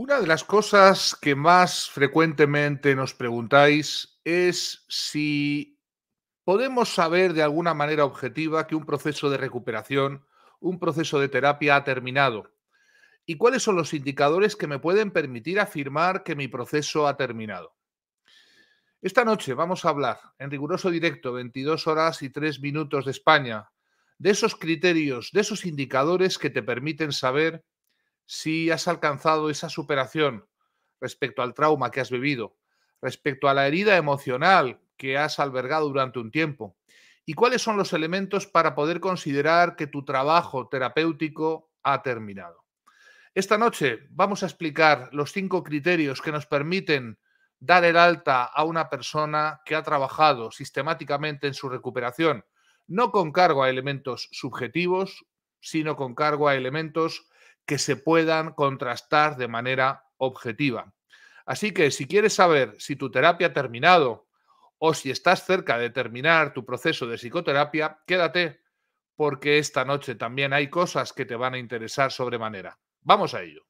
Una de las cosas que más frecuentemente nos preguntáis es si podemos saber de alguna manera objetiva que un proceso de recuperación, un proceso de terapia ha terminado. ¿Y cuáles son los indicadores que me pueden permitir afirmar que mi proceso ha terminado? Esta noche vamos a hablar en riguroso directo, 22 horas y 3 minutos de España, de esos criterios, de esos indicadores que te permiten saber si has alcanzado esa superación respecto al trauma que has vivido, respecto a la herida emocional que has albergado durante un tiempo y cuáles son los elementos para poder considerar que tu trabajo terapéutico ha terminado. Esta noche vamos a explicar los cinco criterios que nos permiten dar el alta a una persona que ha trabajado sistemáticamente en su recuperación, no con cargo a elementos subjetivos, sino con cargo a elementos que se puedan contrastar de manera objetiva. Así que si quieres saber si tu terapia ha terminado o si estás cerca de terminar tu proceso de psicoterapia, quédate porque esta noche también hay cosas que te van a interesar sobremanera. Vamos a ello.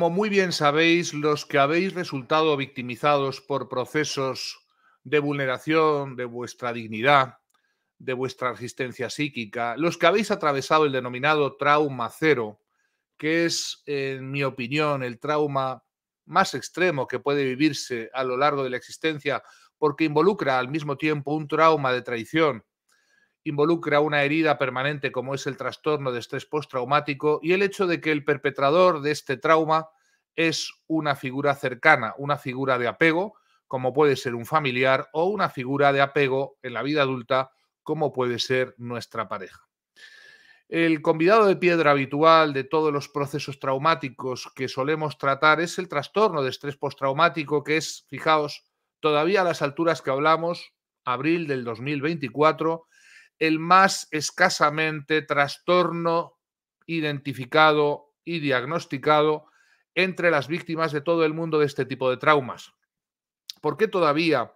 Como muy bien sabéis, los que habéis resultado victimizados por procesos de vulneración de vuestra dignidad, de vuestra resistencia psíquica, los que habéis atravesado el denominado trauma cero, que es, en mi opinión, el trauma más extremo que puede vivirse a lo largo de la existencia, porque involucra al mismo tiempo un trauma de traición involucra una herida permanente como es el trastorno de estrés postraumático y el hecho de que el perpetrador de este trauma es una figura cercana, una figura de apego, como puede ser un familiar, o una figura de apego en la vida adulta, como puede ser nuestra pareja. El convidado de piedra habitual de todos los procesos traumáticos que solemos tratar es el trastorno de estrés postraumático, que es, fijaos, todavía a las alturas que hablamos, abril del 2024, el más escasamente trastorno identificado y diagnosticado entre las víctimas de todo el mundo de este tipo de traumas. ¿Por qué todavía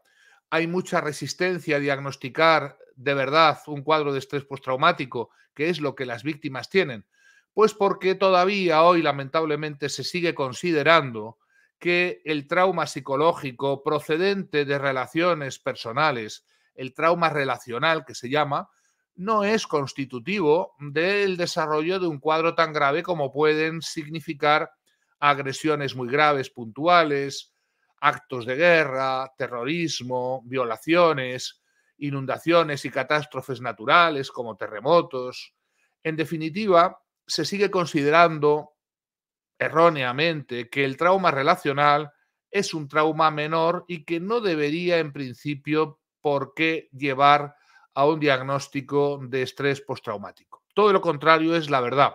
hay mucha resistencia a diagnosticar de verdad un cuadro de estrés postraumático, que es lo que las víctimas tienen? Pues porque todavía hoy lamentablemente se sigue considerando que el trauma psicológico procedente de relaciones personales el trauma relacional que se llama, no es constitutivo del desarrollo de un cuadro tan grave como pueden significar agresiones muy graves, puntuales, actos de guerra, terrorismo, violaciones, inundaciones y catástrofes naturales como terremotos. En definitiva, se sigue considerando erróneamente que el trauma relacional es un trauma menor y que no debería en principio por qué llevar a un diagnóstico de estrés postraumático. Todo lo contrario es la verdad.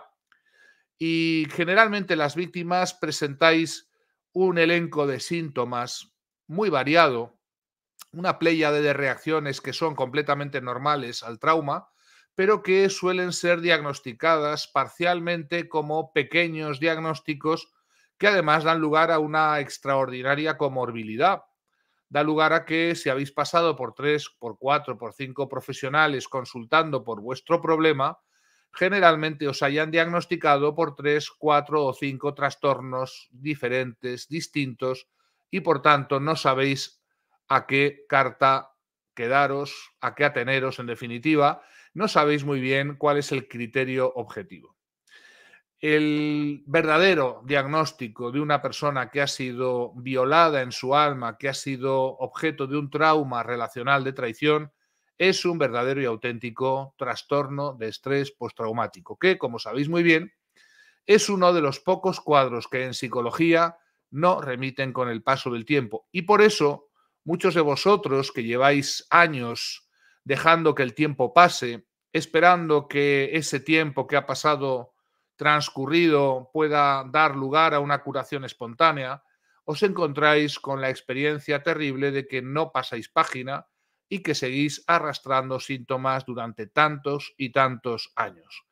Y generalmente las víctimas presentáis un elenco de síntomas muy variado, una pléyade de reacciones que son completamente normales al trauma, pero que suelen ser diagnosticadas parcialmente como pequeños diagnósticos que además dan lugar a una extraordinaria comorbilidad da lugar a que si habéis pasado por tres, por cuatro, por cinco profesionales consultando por vuestro problema, generalmente os hayan diagnosticado por tres, cuatro o cinco trastornos diferentes, distintos, y por tanto no sabéis a qué carta quedaros, a qué ateneros en definitiva, no sabéis muy bien cuál es el criterio objetivo el verdadero diagnóstico de una persona que ha sido violada en su alma, que ha sido objeto de un trauma relacional de traición, es un verdadero y auténtico trastorno de estrés postraumático, que, como sabéis muy bien, es uno de los pocos cuadros que en psicología no remiten con el paso del tiempo. Y por eso, muchos de vosotros que lleváis años dejando que el tiempo pase, esperando que ese tiempo que ha pasado transcurrido pueda dar lugar a una curación espontánea, os encontráis con la experiencia terrible de que no pasáis página y que seguís arrastrando síntomas durante tantos y tantos años.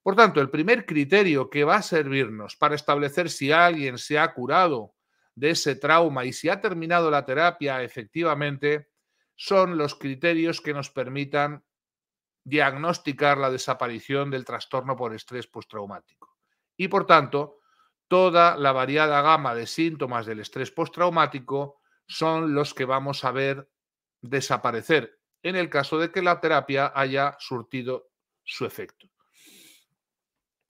Por tanto, el primer criterio que va a servirnos para establecer si alguien se ha curado de ese trauma y si ha terminado la terapia efectivamente son los criterios que nos permitan diagnosticar la desaparición del trastorno por estrés postraumático. Y por tanto, toda la variada gama de síntomas del estrés postraumático son los que vamos a ver desaparecer en el caso de que la terapia haya surtido su efecto.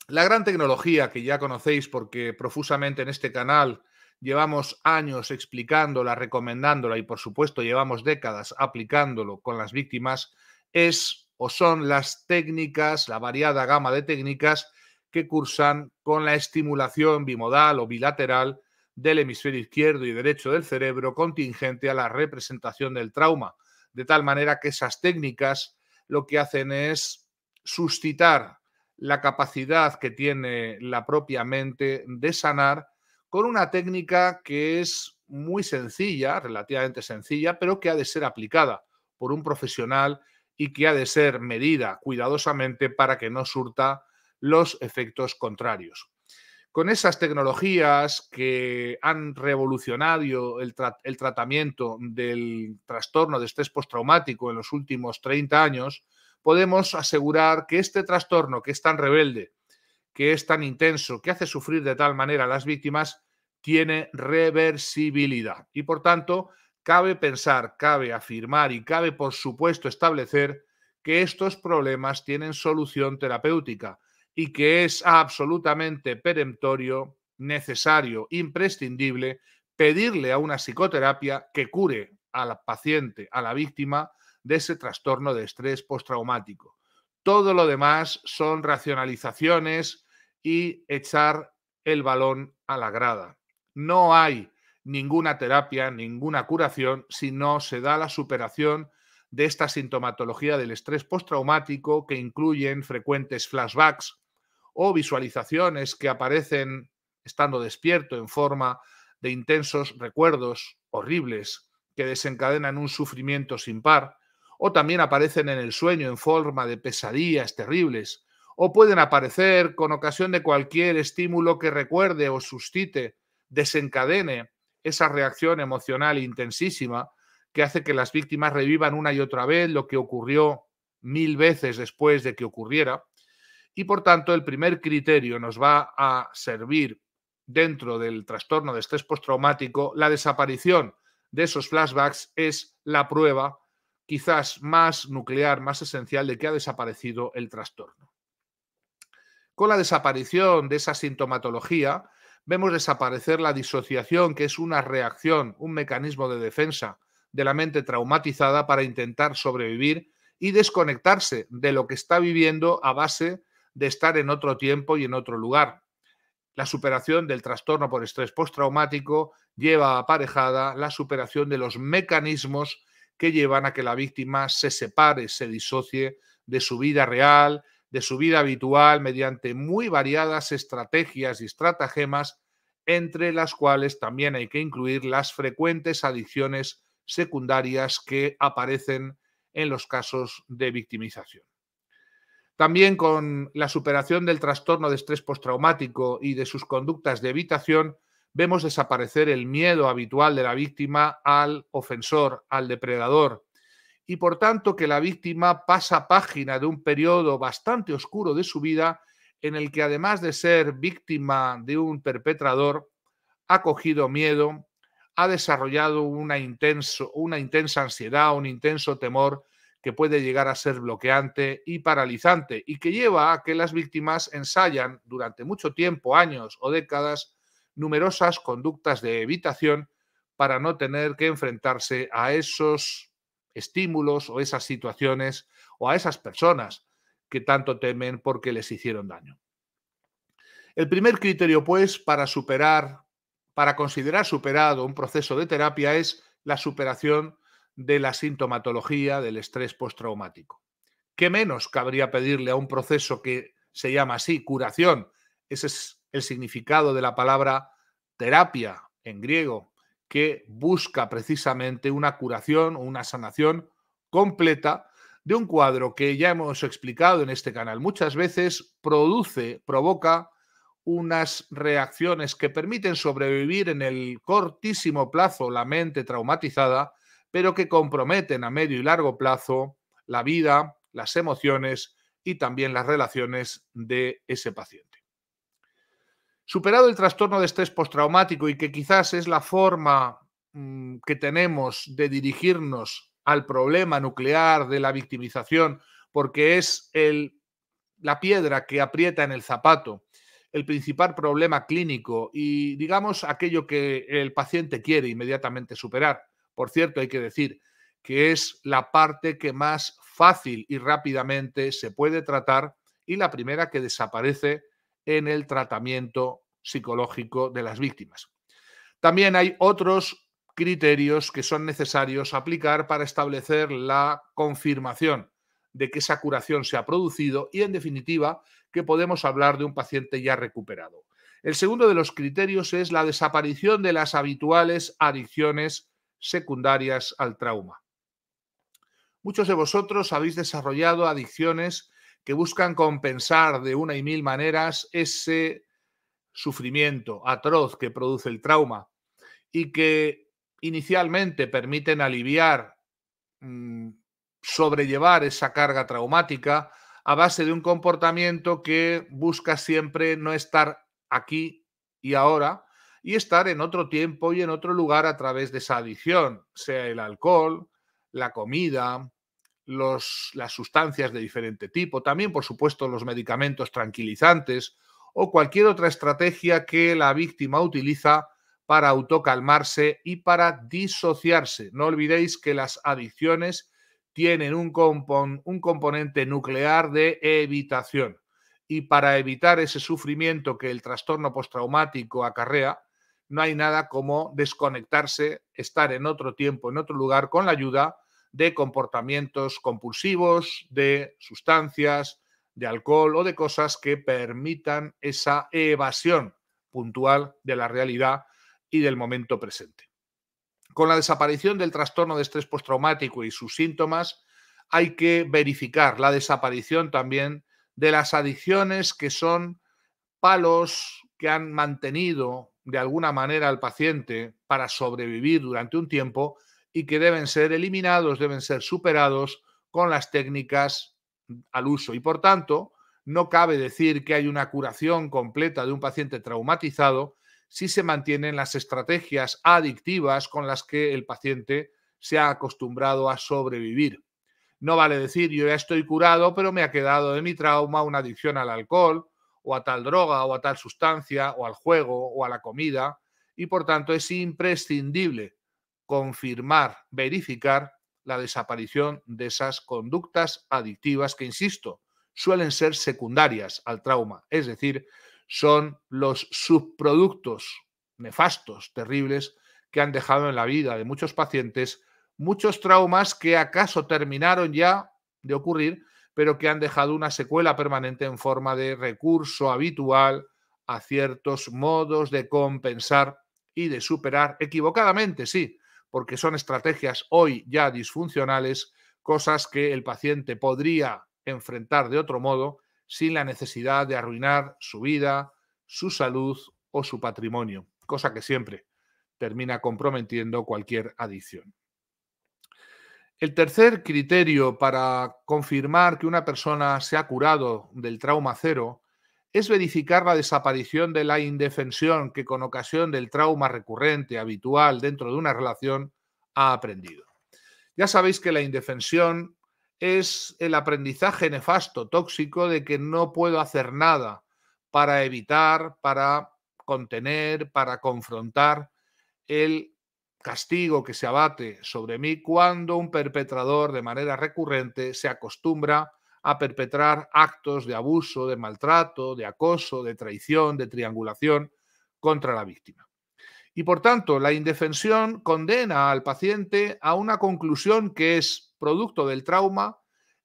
La gran tecnología que ya conocéis porque profusamente en este canal llevamos años explicándola, recomendándola y por supuesto llevamos décadas aplicándolo con las víctimas, es o son las técnicas, la variada gama de técnicas que cursan con la estimulación bimodal o bilateral del hemisferio izquierdo y derecho del cerebro contingente a la representación del trauma, de tal manera que esas técnicas lo que hacen es suscitar la capacidad que tiene la propia mente de sanar con una técnica que es muy sencilla, relativamente sencilla, pero que ha de ser aplicada por un profesional y que ha de ser medida cuidadosamente para que no surta los efectos contrarios. Con esas tecnologías que han revolucionado el, tratamiento del trastorno de estrés postraumático en los últimos 30 años, podemos asegurar que este trastorno que es tan rebelde, que es tan intenso, que hace sufrir de tal manera a las víctimas, tiene reversibilidad y por tanto Cabe pensar, cabe afirmar y cabe, por supuesto, establecer que estos problemas tienen solución terapéutica y que es absolutamente peremptorio, necesario, imprescindible pedirle a una psicoterapia que cure al paciente, a la víctima de ese trastorno de estrés postraumático. Todo lo demás son racionalizaciones y echar el balón a la grada. No hay ninguna terapia, ninguna curación, si no se da la superación de esta sintomatología del estrés postraumático que incluyen frecuentes flashbacks o visualizaciones que aparecen estando despierto en forma de intensos recuerdos horribles que desencadenan un sufrimiento sin par, o también aparecen en el sueño en forma de pesadillas terribles, o pueden aparecer con ocasión de cualquier estímulo que recuerde o suscite, desencadene esa reacción emocional intensísima que hace que las víctimas revivan una y otra vez lo que ocurrió mil veces después de que ocurriera. Y por tanto, el primer criterio nos va a servir dentro del trastorno de estrés postraumático, la desaparición de esos flashbacks es la prueba quizás más nuclear, más esencial de que ha desaparecido el trastorno. Con la desaparición de esa sintomatología, Vemos desaparecer la disociación, que es una reacción, un mecanismo de defensa de la mente traumatizada para intentar sobrevivir y desconectarse de lo que está viviendo a base de estar en otro tiempo y en otro lugar. La superación del trastorno por estrés postraumático lleva aparejada la superación de los mecanismos que llevan a que la víctima se separe, se disocie de su vida real, de su vida habitual mediante muy variadas estrategias y estratagemas, entre las cuales también hay que incluir las frecuentes adicciones secundarias que aparecen en los casos de victimización. También con la superación del trastorno de estrés postraumático y de sus conductas de evitación, vemos desaparecer el miedo habitual de la víctima al ofensor, al depredador, y por tanto que la víctima pasa página de un periodo bastante oscuro de su vida en el que además de ser víctima de un perpetrador, ha cogido miedo, ha desarrollado una, intenso, una intensa ansiedad, un intenso temor que puede llegar a ser bloqueante y paralizante y que lleva a que las víctimas ensayan durante mucho tiempo, años o décadas, numerosas conductas de evitación para no tener que enfrentarse a esos estímulos o esas situaciones o a esas personas que tanto temen porque les hicieron daño. El primer criterio, pues, para superar, para considerar superado un proceso de terapia es la superación de la sintomatología del estrés postraumático. ¿Qué menos cabría pedirle a un proceso que se llama así, curación? Ese es el significado de la palabra terapia en griego, que busca precisamente una curación o una sanación completa de un cuadro que ya hemos explicado en este canal muchas veces, produce, provoca unas reacciones que permiten sobrevivir en el cortísimo plazo la mente traumatizada, pero que comprometen a medio y largo plazo la vida, las emociones y también las relaciones de ese paciente. Superado el trastorno de estrés postraumático y que quizás es la forma mm, que tenemos de dirigirnos al problema nuclear de la victimización, porque es el, la piedra que aprieta en el zapato, el principal problema clínico y digamos aquello que el paciente quiere inmediatamente superar. Por cierto, hay que decir que es la parte que más fácil y rápidamente se puede tratar y la primera que desaparece en el tratamiento psicológico de las víctimas. También hay otros criterios que son necesarios aplicar para establecer la confirmación de que esa curación se ha producido y, en definitiva, que podemos hablar de un paciente ya recuperado. El segundo de los criterios es la desaparición de las habituales adicciones secundarias al trauma. Muchos de vosotros habéis desarrollado adicciones que buscan compensar de una y mil maneras ese sufrimiento atroz que produce el trauma y que inicialmente permiten aliviar, mm, sobrellevar esa carga traumática a base de un comportamiento que busca siempre no estar aquí y ahora y estar en otro tiempo y en otro lugar a través de esa adicción, sea el alcohol, la comida, las sustancias de diferente tipo, también por supuesto los medicamentos tranquilizantes o cualquier otra estrategia que la víctima utiliza para autocalmarse y para disociarse. No olvidéis que las adicciones tienen un, un componente nuclear de evitación y para evitar ese sufrimiento que el trastorno postraumático acarrea, no hay nada como desconectarse, estar en otro tiempo, en otro lugar, con la ayuda de comportamientos compulsivos, de sustancias, de alcohol o de cosas que permitan esa evasión puntual de la realidad y del momento presente. Con la desaparición del trastorno de estrés postraumático y sus síntomas, hay que verificar la desaparición también de las adicciones que son palos que han mantenido de alguna manera al paciente para sobrevivir durante un tiempo y que deben ser eliminados, deben ser superados con las técnicas al uso y por tanto no cabe decir que hay una curación completa de un paciente traumatizado si se mantienen las estrategias adictivas con las que el paciente se ha acostumbrado a sobrevivir. No vale decir yo ya estoy curado, pero me ha quedado de mi trauma una adicción al alcohol o a tal droga o a tal sustancia o al juego o a la comida y por tanto es imprescindible confirmar, verificar la desaparición de esas conductas adictivas que, insisto, suelen ser secundarias al trauma, es decir, son los subproductos nefastos, terribles, que han dejado en la vida de muchos pacientes muchos traumas que acaso terminaron ya de ocurrir, pero que han dejado una secuela permanente en forma de recurso habitual a ciertos modos de compensar y de superar equivocadamente, sí, porque son estrategias hoy ya disfuncionales, cosas que el paciente podría enfrentar de otro modo sin la necesidad de arruinar su vida, su salud o su patrimonio, cosa que siempre termina comprometiendo cualquier adicción. El tercer criterio para confirmar que una persona se ha curado del trauma cero es verificar la desaparición de la indefensión que con ocasión del trauma recurrente, habitual dentro de una relación, ha aprendido. Ya sabéis que la indefensión es el aprendizaje nefasto, tóxico, de que no puedo hacer nada para evitar, para contener, para confrontar el castigo que se abate sobre mí cuando un perpetrador de manera recurrente se acostumbra a perpetrar actos de abuso, de maltrato, de acoso, de traición, de triangulación contra la víctima. Y por tanto, la indefensión condena al paciente a una conclusión que es producto del trauma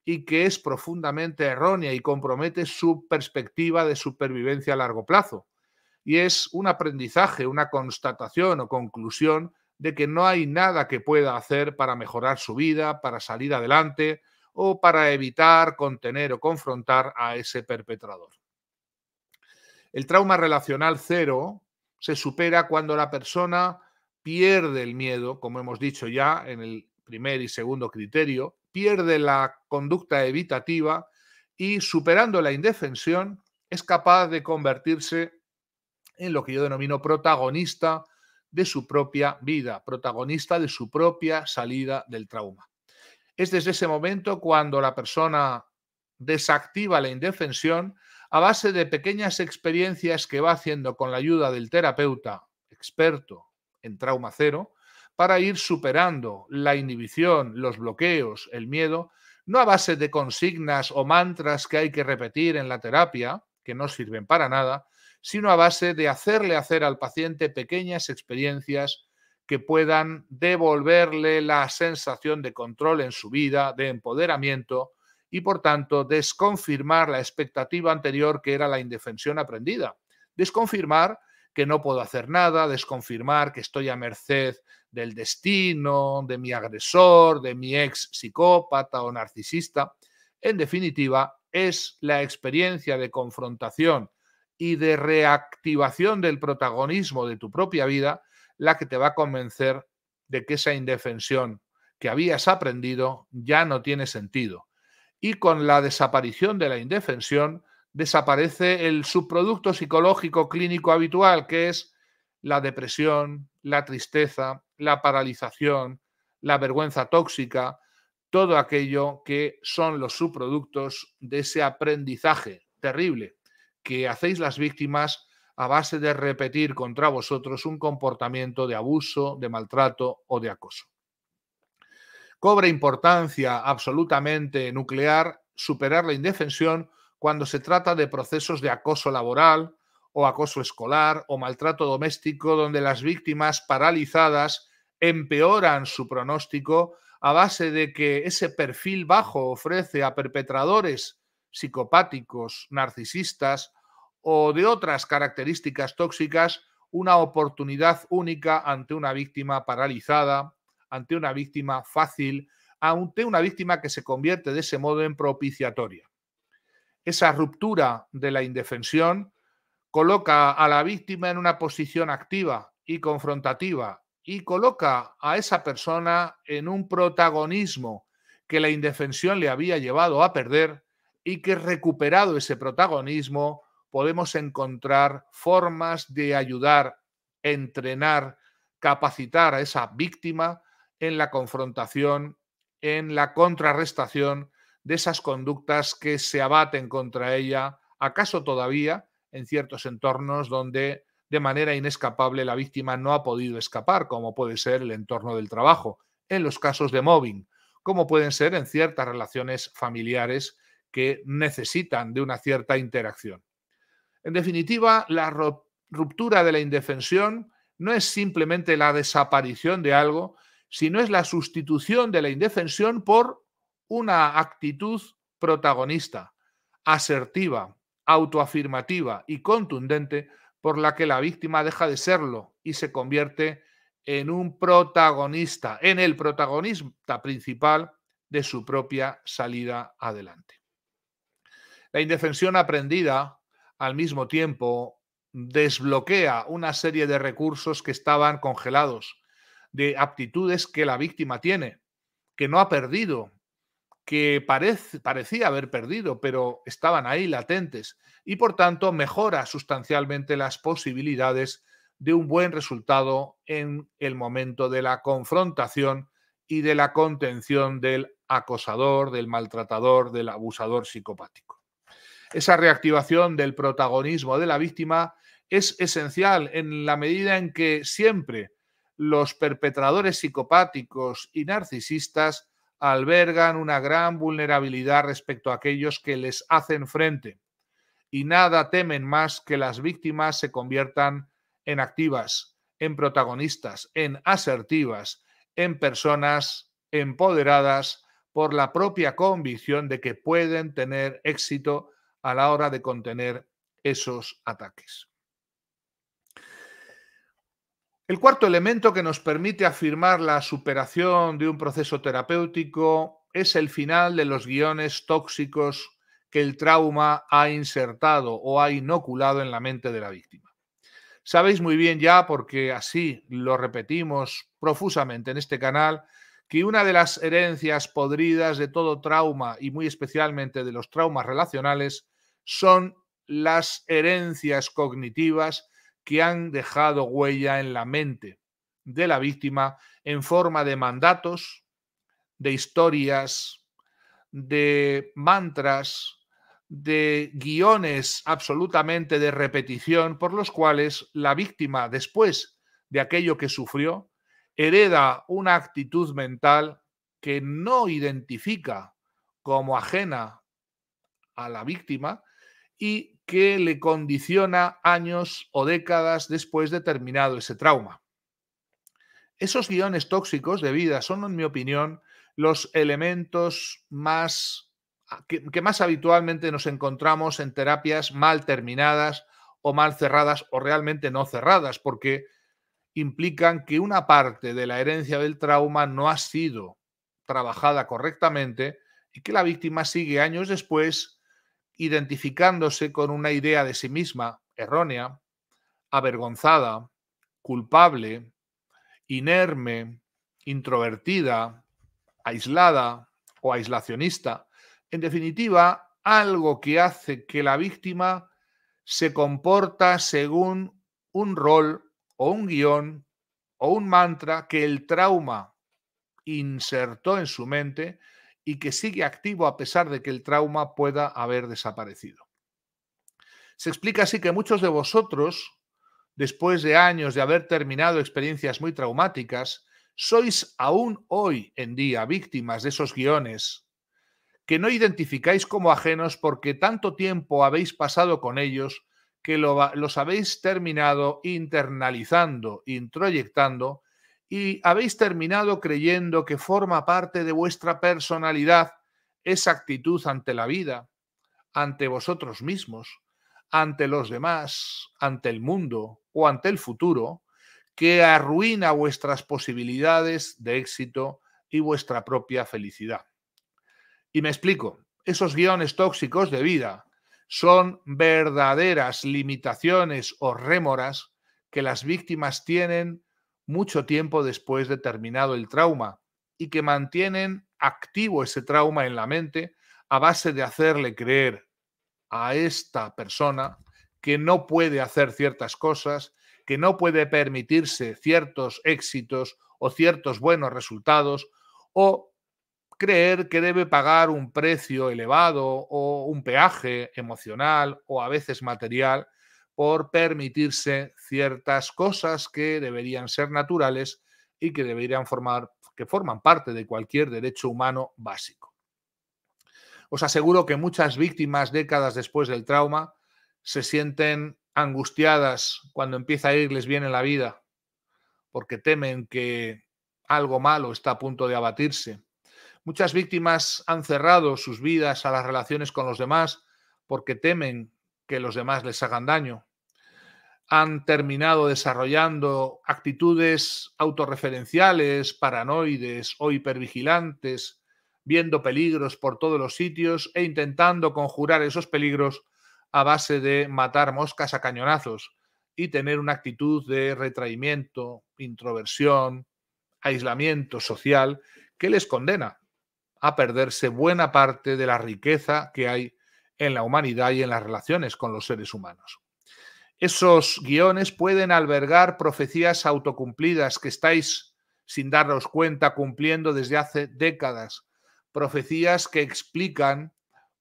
y que es profundamente errónea y compromete su perspectiva de supervivencia a largo plazo. Y es un aprendizaje, una constatación o conclusión de que no hay nada que pueda hacer para mejorar su vida, para salir adelante, o para evitar, contener o confrontar a ese perpetrador. El trauma relacional cero se supera cuando la persona pierde el miedo, como hemos dicho ya en el primer y segundo criterio, pierde la conducta evitativa y superando la indefensión es capaz de convertirse en lo que yo denomino protagonista de su propia vida, protagonista de su propia salida del trauma. Es desde ese momento cuando la persona desactiva la indefensión a base de pequeñas experiencias que va haciendo con la ayuda del terapeuta experto en trauma cero para ir superando la inhibición, los bloqueos, el miedo, no a base de consignas o mantras que hay que repetir en la terapia, que no sirven para nada, sino a base de hacerle hacer al paciente pequeñas experiencias que puedan devolverle la sensación de control en su vida, de empoderamiento y, por tanto, desconfirmar la expectativa anterior que era la indefensión aprendida. Desconfirmar que no puedo hacer nada, desconfirmar que estoy a merced del destino, de mi agresor, de mi ex psicópata o narcisista. En definitiva, es la experiencia de confrontación y de reactivación del protagonismo de tu propia vida la que te va a convencer de que esa indefensión que habías aprendido ya no tiene sentido. Y con la desaparición de la indefensión desaparece el subproducto psicológico clínico habitual, que es la depresión, la tristeza, la paralización, la vergüenza tóxica, todo aquello que son los subproductos de ese aprendizaje terrible que hacéis las víctimas a base de repetir contra vosotros un comportamiento de abuso, de maltrato o de acoso. Cobra importancia absolutamente nuclear superar la indefensión cuando se trata de procesos de acoso laboral o acoso escolar o maltrato doméstico donde las víctimas paralizadas empeoran su pronóstico a base de que ese perfil bajo ofrece a perpetradores psicopáticos, narcisistas, o de otras características tóxicas una oportunidad única ante una víctima paralizada, ante una víctima fácil, ante una víctima que se convierte de ese modo en propiciatoria. Esa ruptura de la indefensión coloca a la víctima en una posición activa y confrontativa y coloca a esa persona en un protagonismo que la indefensión le había llevado a perder y que recuperado ese protagonismo podemos encontrar formas de ayudar, entrenar, capacitar a esa víctima en la confrontación, en la contrarrestación de esas conductas que se abaten contra ella, acaso todavía en ciertos entornos donde de manera inescapable la víctima no ha podido escapar, como puede ser el entorno del trabajo, en los casos de mobbing, como pueden ser en ciertas relaciones familiares que necesitan de una cierta interacción. En definitiva, la ruptura de la indefensión no es simplemente la desaparición de algo, sino es la sustitución de la indefensión por una actitud protagonista, asertiva, autoafirmativa y contundente por la que la víctima deja de serlo y se convierte en un protagonista, en el protagonista principal de su propia salida adelante. La indefensión aprendida al mismo tiempo desbloquea una serie de recursos que estaban congelados, de aptitudes que la víctima tiene, que no ha perdido, que parecía haber perdido, pero estaban ahí latentes, y por tanto mejora sustancialmente las posibilidades de un buen resultado en el momento de la confrontación y de la contención del acosador, del maltratador, del abusador psicopático. Esa reactivación del protagonismo de la víctima es esencial en la medida en que siempre los perpetradores psicopáticos y narcisistas albergan una gran vulnerabilidad respecto a aquellos que les hacen frente y nada temen más que las víctimas se conviertan en activas, en protagonistas, en asertivas, en personas empoderadas por la propia convicción de que pueden tener éxito a la hora de contener esos ataques. El cuarto elemento que nos permite afirmar la superación de un proceso terapéutico es el final de los guiones tóxicos que el trauma ha insertado o ha inoculado en la mente de la víctima. Sabéis muy bien ya, porque así lo repetimos profusamente en este canal, que una de las herencias podridas de todo trauma y muy especialmente de los traumas relacionales son las herencias cognitivas que han dejado huella en la mente de la víctima en forma de mandatos, de historias, de mantras, de guiones absolutamente de repetición por los cuales la víctima, después de aquello que sufrió, hereda una actitud mental que no identifica como ajena a la víctima, y que le condiciona años o décadas después de terminado ese trauma. Esos guiones tóxicos de vida son, en mi opinión, los elementos más que, que más habitualmente nos encontramos en terapias mal terminadas o mal cerradas o realmente no cerradas, porque implican que una parte de la herencia del trauma no ha sido trabajada correctamente y que la víctima sigue años después identificándose con una idea de sí misma errónea, avergonzada, culpable, inerme, introvertida, aislada o aislacionista. En definitiva, algo que hace que la víctima se comporta según un rol o un guión o un mantra que el trauma insertó en su mente y que sigue activo a pesar de que el trauma pueda haber desaparecido. Se explica así que muchos de vosotros, después de años de haber terminado experiencias muy traumáticas, sois aún hoy en día víctimas de esos guiones que no identificáis como ajenos porque tanto tiempo habéis pasado con ellos que los habéis terminado internalizando, introyectando y habéis terminado creyendo que forma parte de vuestra personalidad esa actitud ante la vida, ante vosotros mismos, ante los demás, ante el mundo o ante el futuro, que arruina vuestras posibilidades de éxito y vuestra propia felicidad. Y me explico, esos guiones tóxicos de vida son verdaderas limitaciones o rémoras que las víctimas tienen mucho tiempo después de terminado el trauma y que mantienen activo ese trauma en la mente a base de hacerle creer a esta persona que no puede hacer ciertas cosas, que no puede permitirse ciertos éxitos o ciertos buenos resultados, o creer que debe pagar un precio elevado o un peaje emocional o a veces material por permitirse ciertas cosas que deberían ser naturales y que deberían formar, que forman parte de cualquier derecho humano básico. Os aseguro que muchas víctimas décadas después del trauma se sienten angustiadas cuando empieza a irles bien en la vida, porque temen que algo malo está a punto de abatirse. Muchas víctimas han cerrado sus vidas a las relaciones con los demás porque temen que los demás les hagan daño han terminado desarrollando actitudes autorreferenciales, paranoides o hipervigilantes, viendo peligros por todos los sitios e intentando conjurar esos peligros a base de matar moscas a cañonazos y tener una actitud de retraimiento, introversión, aislamiento social que les condena a perderse buena parte de la riqueza que hay en la humanidad y en las relaciones con los seres humanos. Esos guiones pueden albergar profecías autocumplidas que estáis, sin daros cuenta, cumpliendo desde hace décadas. Profecías que explican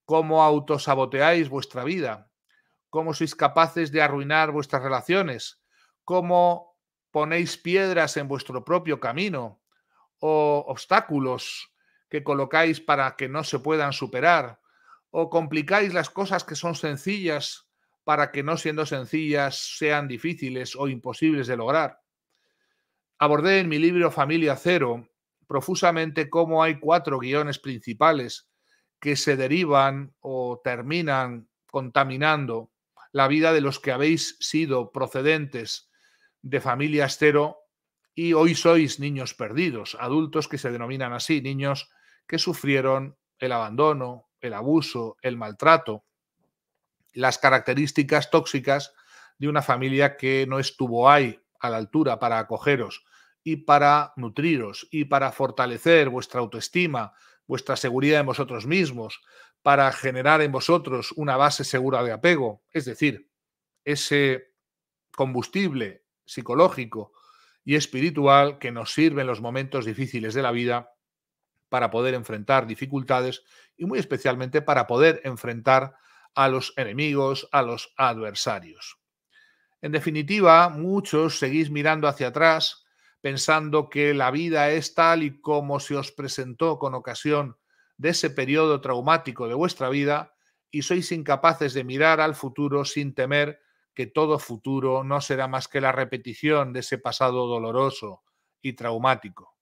cómo autosaboteáis vuestra vida, cómo sois capaces de arruinar vuestras relaciones, cómo ponéis piedras en vuestro propio camino o obstáculos que colocáis para que no se puedan superar, o complicáis las cosas que son sencillas para que no siendo sencillas sean difíciles o imposibles de lograr. Abordé en mi libro Familia Cero profusamente cómo hay cuatro guiones principales que se derivan o terminan contaminando la vida de los que habéis sido procedentes de familias cero y hoy sois niños perdidos, adultos que se denominan así, niños que sufrieron el abandono, el abuso, el maltrato las características tóxicas de una familia que no estuvo ahí a la altura para acogeros y para nutriros y para fortalecer vuestra autoestima, vuestra seguridad en vosotros mismos, para generar en vosotros una base segura de apego, es decir, ese combustible psicológico y espiritual que nos sirve en los momentos difíciles de la vida para poder enfrentar dificultades y muy especialmente para poder enfrentar a los enemigos, a los adversarios. En definitiva, muchos seguís mirando hacia atrás, pensando que la vida es tal y como se os presentó con ocasión de ese periodo traumático de vuestra vida y sois incapaces de mirar al futuro sin temer que todo futuro no será más que la repetición de ese pasado doloroso y traumático.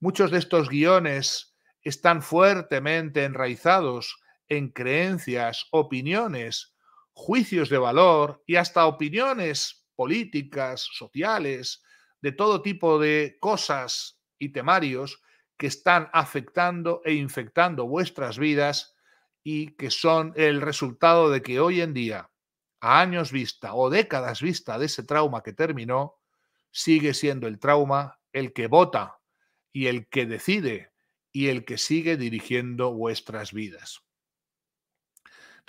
Muchos de estos guiones están fuertemente enraizados en creencias, opiniones, juicios de valor y hasta opiniones políticas, sociales, de todo tipo de cosas y temarios que están afectando e infectando vuestras vidas y que son el resultado de que hoy en día, a años vista o décadas vista de ese trauma que terminó, sigue siendo el trauma el que vota y el que decide y el que sigue dirigiendo vuestras vidas.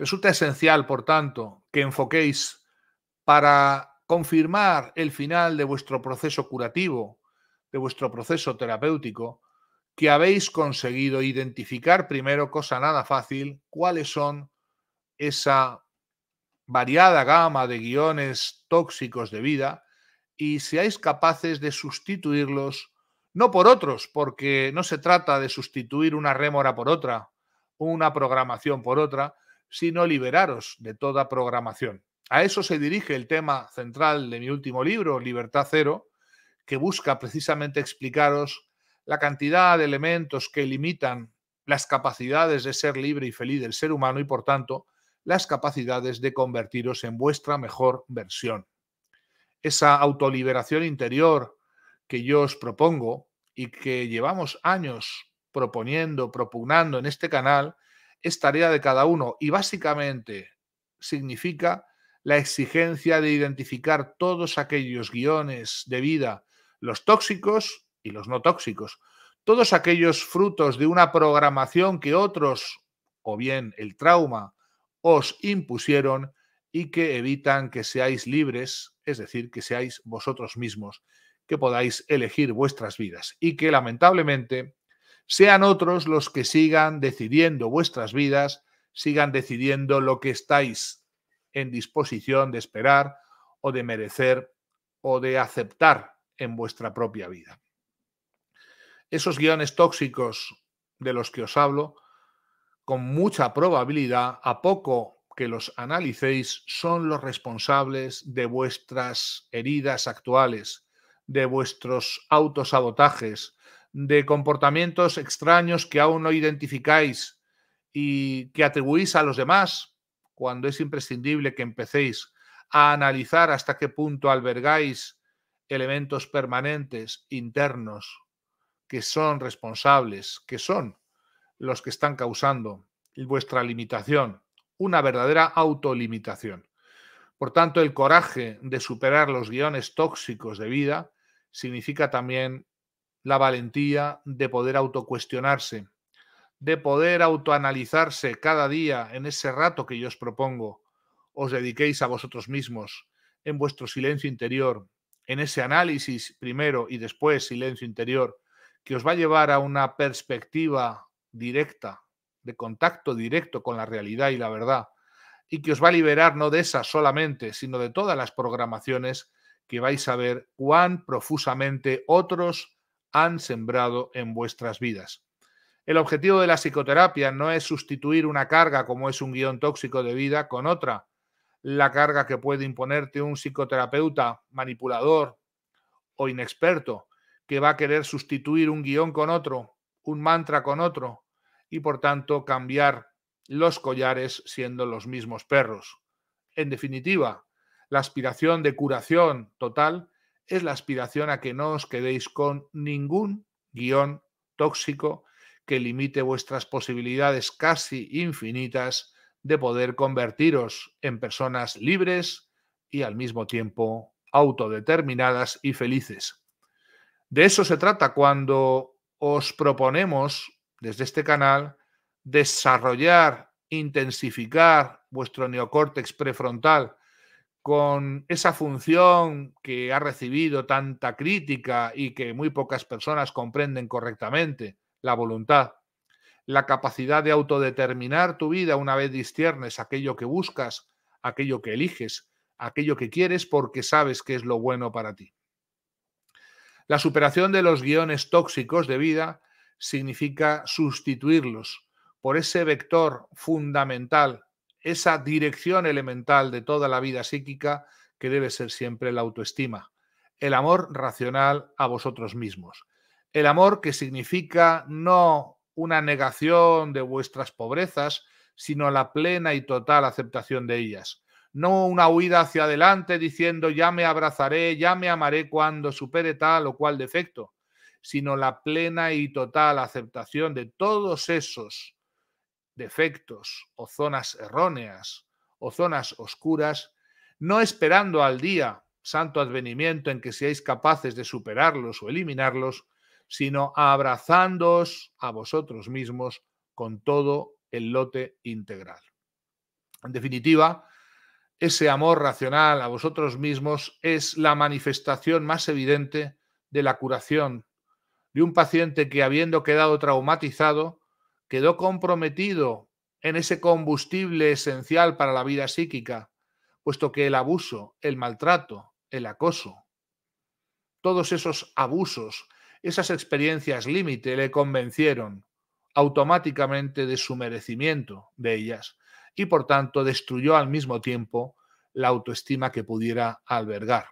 Resulta esencial, por tanto, que enfoquéis para confirmar el final de vuestro proceso curativo, de vuestro proceso terapéutico, que habéis conseguido identificar primero, cosa nada fácil, cuáles son esa variada gama de guiones tóxicos de vida y seáis capaces de sustituirlos no por otros, porque no se trata de sustituir una rémora por otra, una programación por otra, sino liberaros de toda programación. A eso se dirige el tema central de mi último libro, Libertad Cero, que busca precisamente explicaros la cantidad de elementos que limitan las capacidades de ser libre y feliz del ser humano y, por tanto, las capacidades de convertiros en vuestra mejor versión. Esa autoliberación interior que yo os propongo y que llevamos años proponiendo, propugnando en este canal, es tarea de cada uno y básicamente significa la exigencia de identificar todos aquellos guiones de vida, los tóxicos y los no tóxicos, todos aquellos frutos de una programación que otros, o bien el trauma, os impusieron y que evitan que seáis libres, es decir, que seáis vosotros mismos, que podáis elegir vuestras vidas y que lamentablemente sean otros los que sigan decidiendo vuestras vidas, sigan decidiendo lo que estáis en disposición de esperar o de merecer o de aceptar en vuestra propia vida. Esos guiones tóxicos de los que os hablo, con mucha probabilidad, a poco que los analicéis, son los responsables de vuestras heridas actuales, de vuestros autosabotajes, de comportamientos extraños que aún no identificáis y que atribuís a los demás, cuando es imprescindible que empecéis a analizar hasta qué punto albergáis elementos permanentes internos que son responsables, que son los que están causando vuestra limitación, una verdadera autolimitación. Por tanto, el coraje de superar los guiones tóxicos de vida significa también la valentía de poder autocuestionarse, de poder autoanalizarse cada día en ese rato que yo os propongo. Os dediquéis a vosotros mismos, en vuestro silencio interior, en ese análisis primero y después silencio interior, que os va a llevar a una perspectiva directa, de contacto directo con la realidad y la verdad, y que os va a liberar no de esa solamente, sino de todas las programaciones que vais a ver cuán profusamente otros han sembrado en vuestras vidas. El objetivo de la psicoterapia no es sustituir una carga como es un guión tóxico de vida con otra, la carga que puede imponerte un psicoterapeuta manipulador o inexperto, que va a querer sustituir un guión con otro, un mantra con otro, y por tanto cambiar los collares siendo los mismos perros. En definitiva, la aspiración de curación total es la aspiración a que no os quedéis con ningún guión tóxico que limite vuestras posibilidades casi infinitas de poder convertiros en personas libres y al mismo tiempo autodeterminadas y felices. De eso se trata cuando os proponemos desde este canal desarrollar, intensificar vuestro neocórtex prefrontal con esa función que ha recibido tanta crítica y que muy pocas personas comprenden correctamente, la voluntad, la capacidad de autodeterminar tu vida una vez distiernes aquello que buscas, aquello que eliges, aquello que quieres porque sabes que es lo bueno para ti. La superación de los guiones tóxicos de vida significa sustituirlos por ese vector fundamental esa dirección elemental de toda la vida psíquica que debe ser siempre la autoestima, el amor racional a vosotros mismos, el amor que significa no una negación de vuestras pobrezas, sino la plena y total aceptación de ellas, no una huida hacia adelante diciendo ya me abrazaré, ya me amaré cuando supere tal o cual defecto, sino la plena y total aceptación de todos esos defectos o zonas erróneas o zonas oscuras, no esperando al día santo advenimiento en que seáis capaces de superarlos o eliminarlos, sino abrazándoos a vosotros mismos con todo el lote integral. En definitiva, ese amor racional a vosotros mismos es la manifestación más evidente de la curación de un paciente que, habiendo quedado traumatizado, quedó comprometido en ese combustible esencial para la vida psíquica, puesto que el abuso, el maltrato, el acoso, todos esos abusos, esas experiencias límite le convencieron automáticamente de su merecimiento de ellas y por tanto destruyó al mismo tiempo la autoestima que pudiera albergar.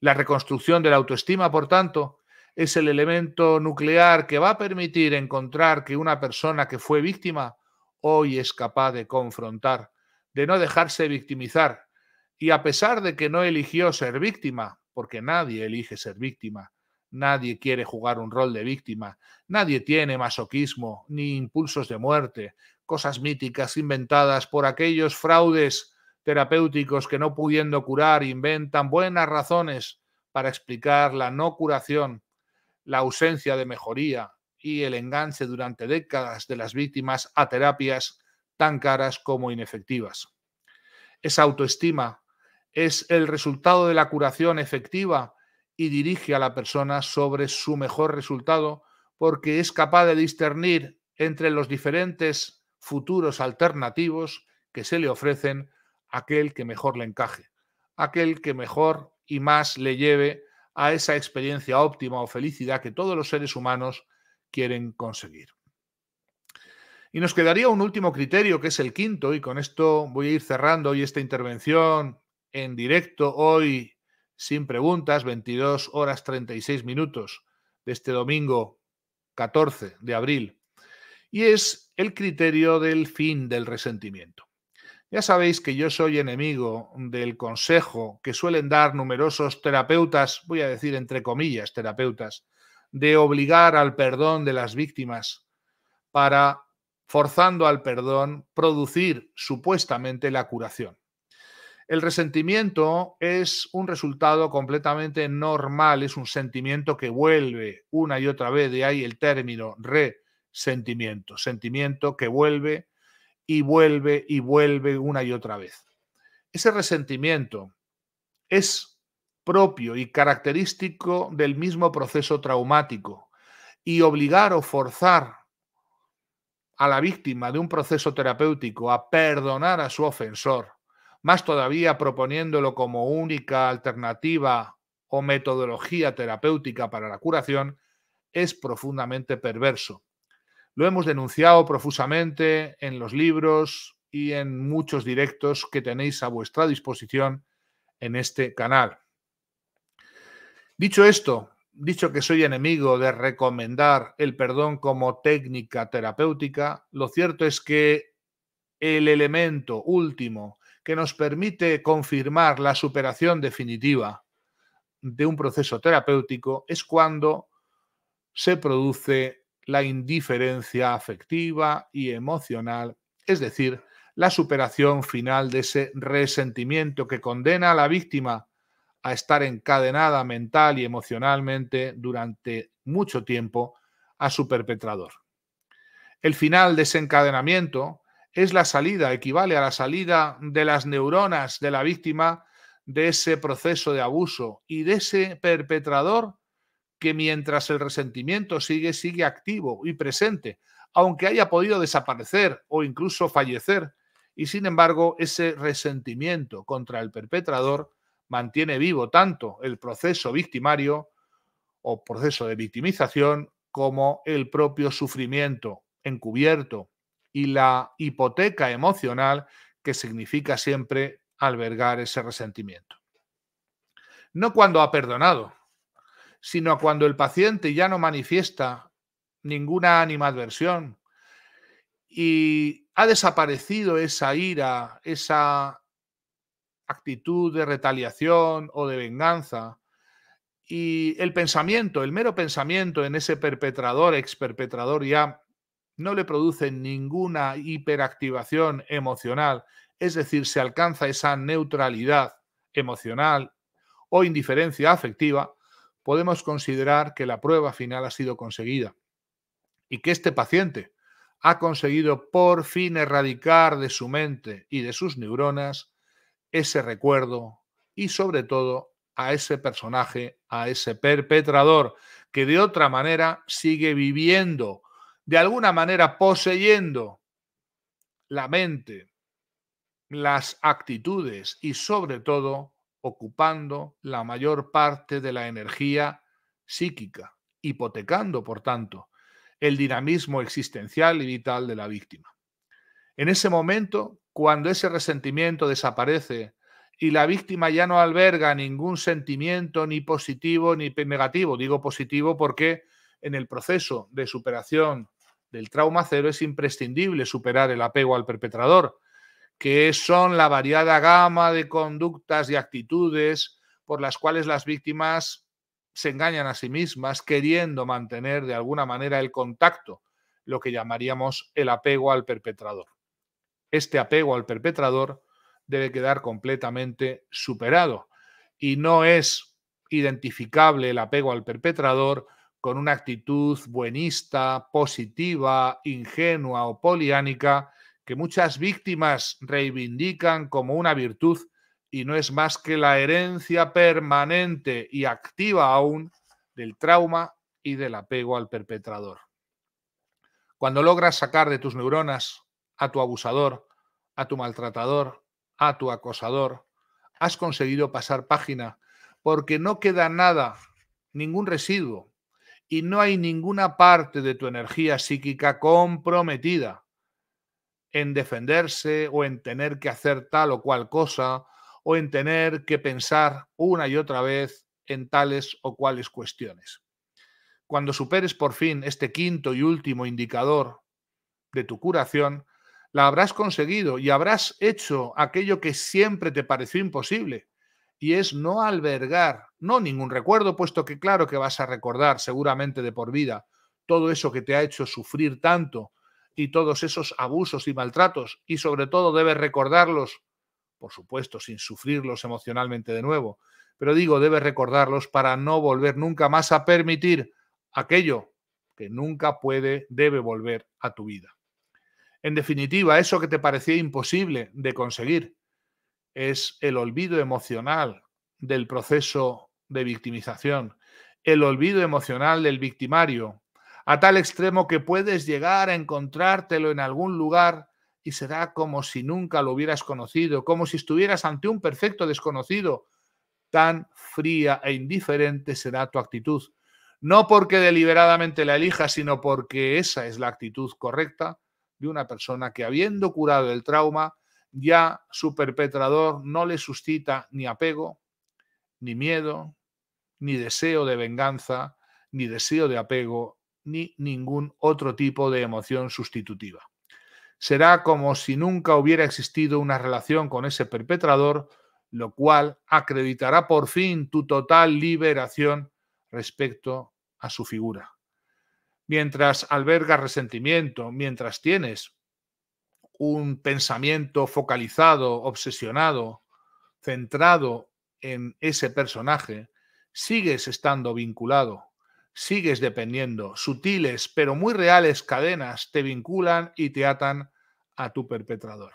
La reconstrucción de la autoestima, por tanto, es el elemento nuclear que va a permitir encontrar que una persona que fue víctima hoy es capaz de confrontar, de no dejarse victimizar. Y a pesar de que no eligió ser víctima, porque nadie elige ser víctima, nadie quiere jugar un rol de víctima, nadie tiene masoquismo ni impulsos de muerte, cosas míticas inventadas por aquellos fraudes terapéuticos que no pudiendo curar inventan buenas razones para explicar la no curación la ausencia de mejoría y el enganche durante décadas de las víctimas a terapias tan caras como inefectivas. Esa autoestima es el resultado de la curación efectiva y dirige a la persona sobre su mejor resultado porque es capaz de discernir entre los diferentes futuros alternativos que se le ofrecen aquel que mejor le encaje, aquel que mejor y más le lleve a esa experiencia óptima o felicidad que todos los seres humanos quieren conseguir. Y nos quedaría un último criterio, que es el quinto, y con esto voy a ir cerrando hoy esta intervención en directo, hoy sin preguntas, 22 horas 36 minutos de este domingo 14 de abril. Y es el criterio del fin del resentimiento. Ya sabéis que yo soy enemigo del consejo que suelen dar numerosos terapeutas, voy a decir entre comillas terapeutas, de obligar al perdón de las víctimas para, forzando al perdón, producir supuestamente la curación. El resentimiento es un resultado completamente normal, es un sentimiento que vuelve una y otra vez, de ahí el término resentimiento, sentimiento que vuelve y vuelve y vuelve una y otra vez. Ese resentimiento es propio y característico del mismo proceso traumático y obligar o forzar a la víctima de un proceso terapéutico a perdonar a su ofensor, más todavía proponiéndolo como única alternativa o metodología terapéutica para la curación, es profundamente perverso lo hemos denunciado profusamente en los libros y en muchos directos que tenéis a vuestra disposición en este canal. Dicho esto, dicho que soy enemigo de recomendar el perdón como técnica terapéutica, lo cierto es que el elemento último que nos permite confirmar la superación definitiva de un proceso terapéutico es cuando se produce la indiferencia afectiva y emocional, es decir, la superación final de ese resentimiento que condena a la víctima a estar encadenada mental y emocionalmente durante mucho tiempo a su perpetrador. El final de ese encadenamiento es la salida, equivale a la salida de las neuronas de la víctima de ese proceso de abuso y de ese perpetrador que mientras el resentimiento sigue, sigue activo y presente, aunque haya podido desaparecer o incluso fallecer, y sin embargo ese resentimiento contra el perpetrador mantiene vivo tanto el proceso victimario o proceso de victimización como el propio sufrimiento encubierto y la hipoteca emocional que significa siempre albergar ese resentimiento. No cuando ha perdonado, sino cuando el paciente ya no manifiesta ninguna animadversión y ha desaparecido esa ira, esa actitud de retaliación o de venganza, y el pensamiento, el mero pensamiento en ese perpetrador, experpetrador ya, no le produce ninguna hiperactivación emocional, es decir, se alcanza esa neutralidad emocional o indiferencia afectiva, podemos considerar que la prueba final ha sido conseguida y que este paciente ha conseguido por fin erradicar de su mente y de sus neuronas ese recuerdo y sobre todo a ese personaje, a ese perpetrador que de otra manera sigue viviendo, de alguna manera poseyendo la mente, las actitudes y sobre todo ocupando la mayor parte de la energía psíquica, hipotecando, por tanto, el dinamismo existencial y vital de la víctima. En ese momento, cuando ese resentimiento desaparece y la víctima ya no alberga ningún sentimiento ni positivo ni negativo, digo positivo porque en el proceso de superación del trauma cero es imprescindible superar el apego al perpetrador, que son la variada gama de conductas y actitudes por las cuales las víctimas se engañan a sí mismas queriendo mantener de alguna manera el contacto, lo que llamaríamos el apego al perpetrador. Este apego al perpetrador debe quedar completamente superado y no es identificable el apego al perpetrador con una actitud buenista, positiva, ingenua o poliánica que muchas víctimas reivindican como una virtud y no es más que la herencia permanente y activa aún del trauma y del apego al perpetrador. Cuando logras sacar de tus neuronas a tu abusador, a tu maltratador, a tu acosador, has conseguido pasar página porque no queda nada, ningún residuo, y no hay ninguna parte de tu energía psíquica comprometida en defenderse o en tener que hacer tal o cual cosa o en tener que pensar una y otra vez en tales o cuales cuestiones. Cuando superes por fin este quinto y último indicador de tu curación, la habrás conseguido y habrás hecho aquello que siempre te pareció imposible, y es no albergar, no ningún recuerdo, puesto que claro que vas a recordar seguramente de por vida todo eso que te ha hecho sufrir tanto y todos esos abusos y maltratos, y sobre todo debe recordarlos, por supuesto, sin sufrirlos emocionalmente de nuevo, pero digo, debe recordarlos para no volver nunca más a permitir aquello que nunca puede, debe volver a tu vida. En definitiva, eso que te parecía imposible de conseguir es el olvido emocional del proceso de victimización, el olvido emocional del victimario, a tal extremo que puedes llegar a encontrártelo en algún lugar y será como si nunca lo hubieras conocido, como si estuvieras ante un perfecto desconocido. Tan fría e indiferente será tu actitud. No porque deliberadamente la elijas, sino porque esa es la actitud correcta de una persona que habiendo curado el trauma, ya su perpetrador no le suscita ni apego, ni miedo, ni deseo de venganza, ni deseo de apego ni ningún otro tipo de emoción sustitutiva. Será como si nunca hubiera existido una relación con ese perpetrador, lo cual acreditará por fin tu total liberación respecto a su figura. Mientras albergas resentimiento, mientras tienes un pensamiento focalizado, obsesionado, centrado en ese personaje, sigues estando vinculado sigues dependiendo. Sutiles pero muy reales cadenas te vinculan y te atan a tu perpetrador.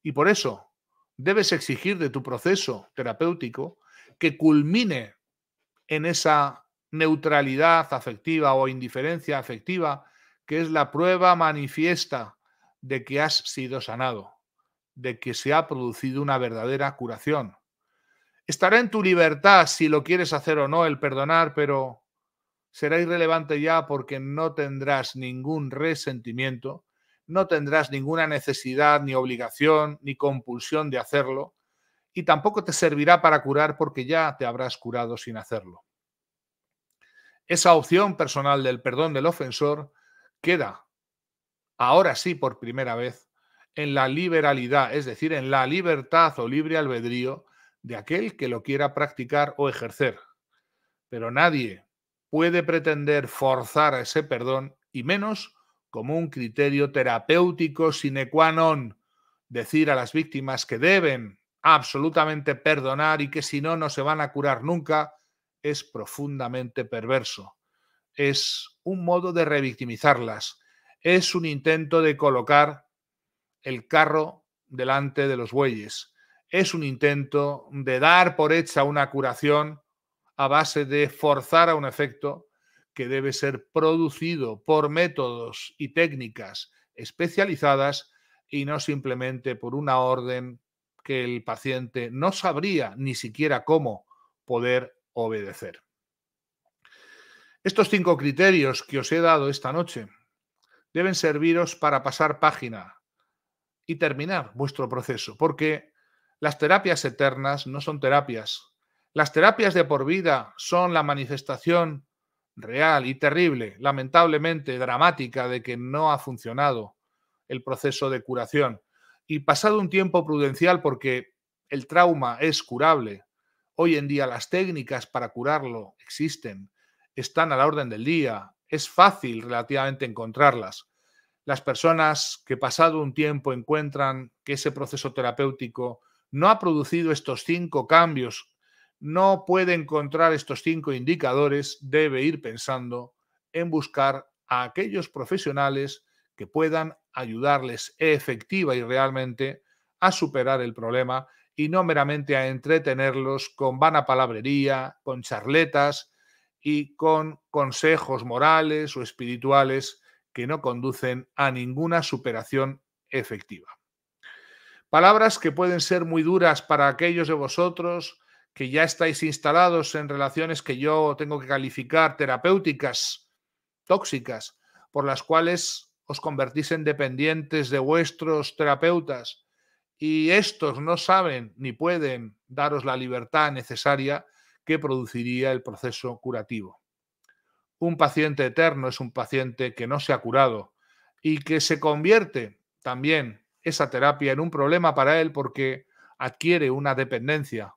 Y por eso debes exigir de tu proceso terapéutico que culmine en esa neutralidad afectiva o indiferencia afectiva, que es la prueba manifiesta de que has sido sanado, de que se ha producido una verdadera curación. Estará en tu libertad si lo quieres hacer o no el perdonar, pero será irrelevante ya porque no tendrás ningún resentimiento, no tendrás ninguna necesidad, ni obligación, ni compulsión de hacerlo, y tampoco te servirá para curar porque ya te habrás curado sin hacerlo. Esa opción personal del perdón del ofensor queda, ahora sí por primera vez, en la liberalidad, es decir, en la libertad o libre albedrío de aquel que lo quiera practicar o ejercer. Pero nadie puede pretender forzar ese perdón y menos como un criterio terapéutico sine qua non, decir a las víctimas que deben absolutamente perdonar y que si no no se van a curar nunca, es profundamente perverso. Es un modo de revictimizarlas. Es un intento de colocar el carro delante de los bueyes. Es un intento de dar por hecha una curación a base de forzar a un efecto que debe ser producido por métodos y técnicas especializadas y no simplemente por una orden que el paciente no sabría ni siquiera cómo poder obedecer. Estos cinco criterios que os he dado esta noche deben serviros para pasar página y terminar vuestro proceso, porque las terapias eternas no son terapias, las terapias de por vida son la manifestación real y terrible, lamentablemente dramática, de que no ha funcionado el proceso de curación. Y pasado un tiempo prudencial, porque el trauma es curable, hoy en día las técnicas para curarlo existen, están a la orden del día, es fácil relativamente encontrarlas. Las personas que pasado un tiempo encuentran que ese proceso terapéutico no ha producido estos cinco cambios no puede encontrar estos cinco indicadores, debe ir pensando en buscar a aquellos profesionales que puedan ayudarles efectiva y realmente a superar el problema y no meramente a entretenerlos con vana palabrería, con charletas y con consejos morales o espirituales que no conducen a ninguna superación efectiva. Palabras que pueden ser muy duras para aquellos de vosotros que ya estáis instalados en relaciones que yo tengo que calificar terapéuticas, tóxicas, por las cuales os convertís en dependientes de vuestros terapeutas y estos no saben ni pueden daros la libertad necesaria que produciría el proceso curativo. Un paciente eterno es un paciente que no se ha curado y que se convierte también esa terapia en un problema para él porque adquiere una dependencia,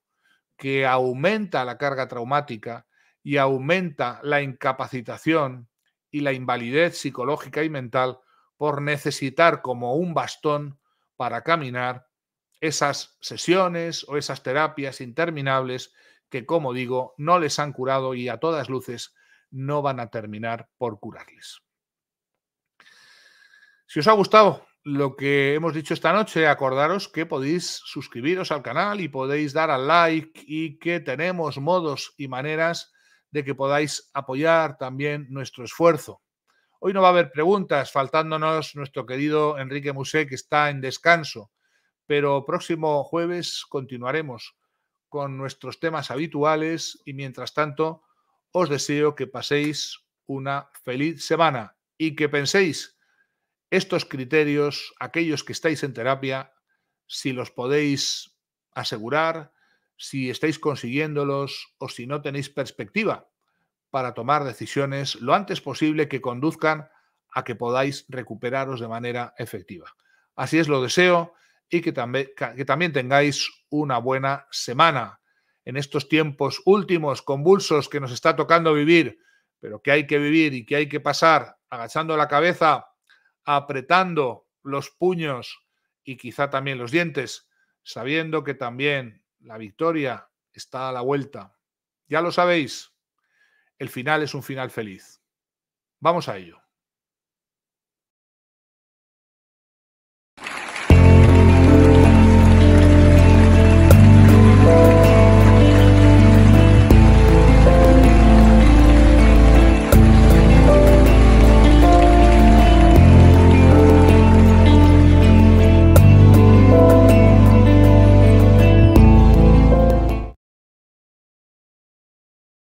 que aumenta la carga traumática y aumenta la incapacitación y la invalidez psicológica y mental por necesitar como un bastón para caminar esas sesiones o esas terapias interminables que, como digo, no les han curado y a todas luces no van a terminar por curarles. Si os ha gustado lo que hemos dicho esta noche, acordaros que podéis suscribiros al canal y podéis dar al like y que tenemos modos y maneras de que podáis apoyar también nuestro esfuerzo. Hoy no va a haber preguntas, faltándonos nuestro querido Enrique Musé, que está en descanso, pero próximo jueves continuaremos con nuestros temas habituales y mientras tanto os deseo que paséis una feliz semana y que penséis estos criterios, aquellos que estáis en terapia, si los podéis asegurar, si estáis consiguiéndolos o si no tenéis perspectiva para tomar decisiones lo antes posible que conduzcan a que podáis recuperaros de manera efectiva. Así es, lo deseo y que también, que también tengáis una buena semana en estos tiempos últimos convulsos que nos está tocando vivir, pero que hay que vivir y que hay que pasar agachando la cabeza apretando los puños y quizá también los dientes, sabiendo que también la victoria está a la vuelta. Ya lo sabéis, el final es un final feliz. Vamos a ello.